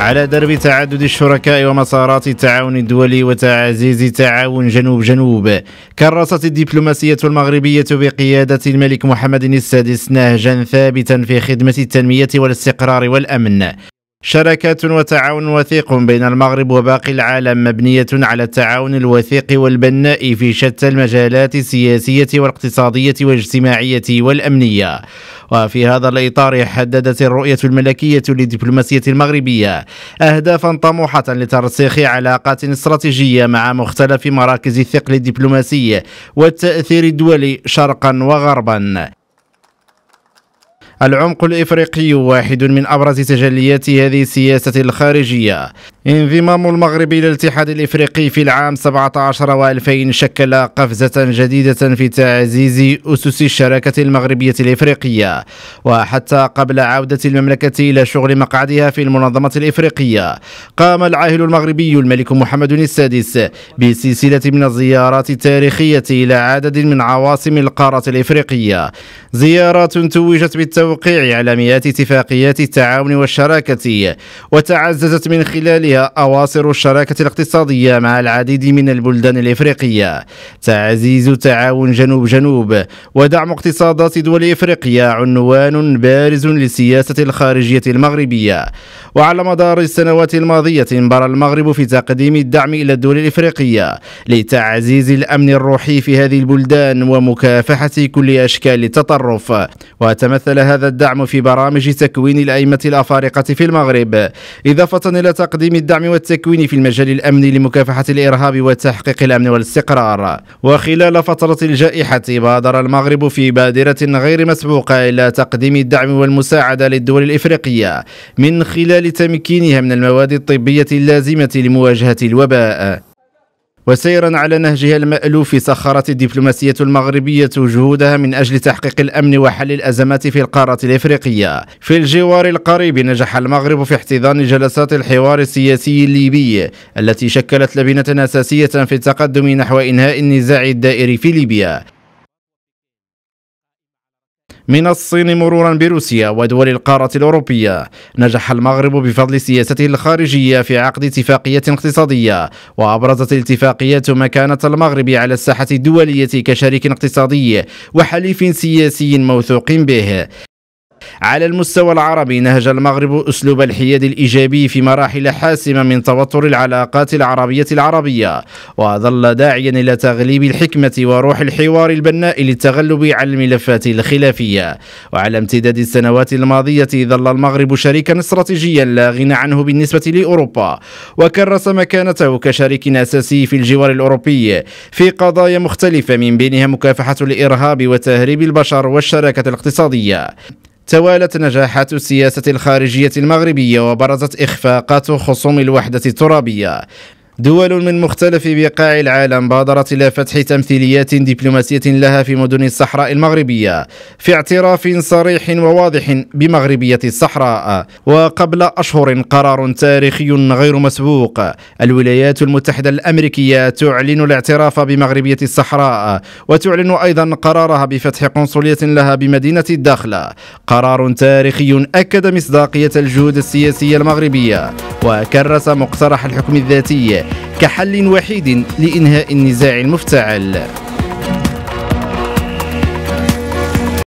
على درب تعدد الشركاء ومسارات التعاون الدولي وتعزيز تعاون جنوب جنوب كرست الدبلوماسية المغربية بقيادة الملك محمد السادس نهجا ثابتا في خدمة التنمية والاستقرار والأمن شراكات وتعاون وثيق بين المغرب وباقي العالم مبنية على التعاون الوثيق والبناء في شتى المجالات السياسية والاقتصادية والاجتماعية والأمنية وفي هذا الإطار حددت الرؤية الملكية للدبلوماسية المغربية أهدافا طموحة لترسيخ علاقات استراتيجية مع مختلف مراكز الثقل الدبلوماسي والتأثير الدولي شرقا وغربا العمق الإفريقي واحد من أبرز تجليات هذه السياسة الخارجية انضمام المغرب إلى الاتحاد الإفريقي في العام 17 و2000 شكل قفزة جديدة في تعزيز أسس الشراكة المغربية الإفريقية وحتى قبل عودة المملكة إلى شغل مقعدها في المنظمة الإفريقية قام العاهل المغربي الملك محمد السادس بسلسلة من الزيارات التاريخية إلى عدد من عواصم القارة الإفريقية زيارات توجت بالتوقيع على مئات اتفاقيات التعاون والشراكة وتعززت من خلال هي أواصر الشراكة الاقتصادية مع العديد من البلدان الإفريقية تعزيز تعاون جنوب جنوب ودعم اقتصادات دول إفريقيا عنوان بارز للسياسة الخارجية المغربية وعلى مدار السنوات الماضية انبرى المغرب في تقديم الدعم إلى الدول الإفريقية لتعزيز الأمن الروحي في هذه البلدان ومكافحة كل أشكال التطرف وتمثل هذا الدعم في برامج تكوين الأئمة الأفارقة في المغرب إضافة إلى تقديم الدعم والتكوين في المجال الأمني لمكافحة الإرهاب وتحقيق الأمن والاستقرار وخلال فترة الجائحة بادر المغرب في بادرة غير مسبوقة إلى تقديم الدعم والمساعدة للدول الإفريقية من خلال لتمكينها من المواد الطبية اللازمة لمواجهة الوباء وسيرا على نهجها المألوف سخرت الدبلوماسية المغربية جهودها من أجل تحقيق الأمن وحل الأزمات في القارة الإفريقية في الجوار القريب نجح المغرب في احتضان جلسات الحوار السياسي الليبي التي شكلت لبنة أساسية في التقدم نحو إنهاء النزاع الدائري في ليبيا من الصين مرورا بروسيا ودول القارة الأوروبية نجح المغرب بفضل سياسته الخارجية في عقد اتفاقية اقتصادية وأبرزت الاتفاقية مكانة المغرب على الساحة الدولية كشريك اقتصادي وحليف سياسي موثوق به على المستوى العربي نهج المغرب أسلوب الحياد الإيجابي في مراحل حاسمة من توتر العلاقات العربية العربية وظل داعيا إلى تغليب الحكمة وروح الحوار البناء للتغلب على الملفات الخلافية وعلى امتداد السنوات الماضية ظل المغرب شريكا استراتيجيا لا غنى عنه بالنسبة لأوروبا وكرس مكانته كشريك أساسي في الجوار الأوروبي في قضايا مختلفة من بينها مكافحة الإرهاب وتهريب البشر والشراكة الاقتصادية توالت نجاحات السياسة الخارجية المغربية وبرزت إخفاقات خصوم الوحدة الترابية دول من مختلف بقاع العالم بادرت إلى فتح تمثيليات دبلوماسية لها في مدن الصحراء المغربية في اعتراف صريح وواضح بمغربية الصحراء وقبل أشهر قرار تاريخي غير مسبوق الولايات المتحدة الأمريكية تعلن الاعتراف بمغربية الصحراء وتعلن أيضا قرارها بفتح قنصلية لها بمدينة الدخلة قرار تاريخي أكد مصداقية الجهود السياسية المغربية وكرس مقترح الحكم الذاتي كحل وحيد لإنهاء النزاع المفتعل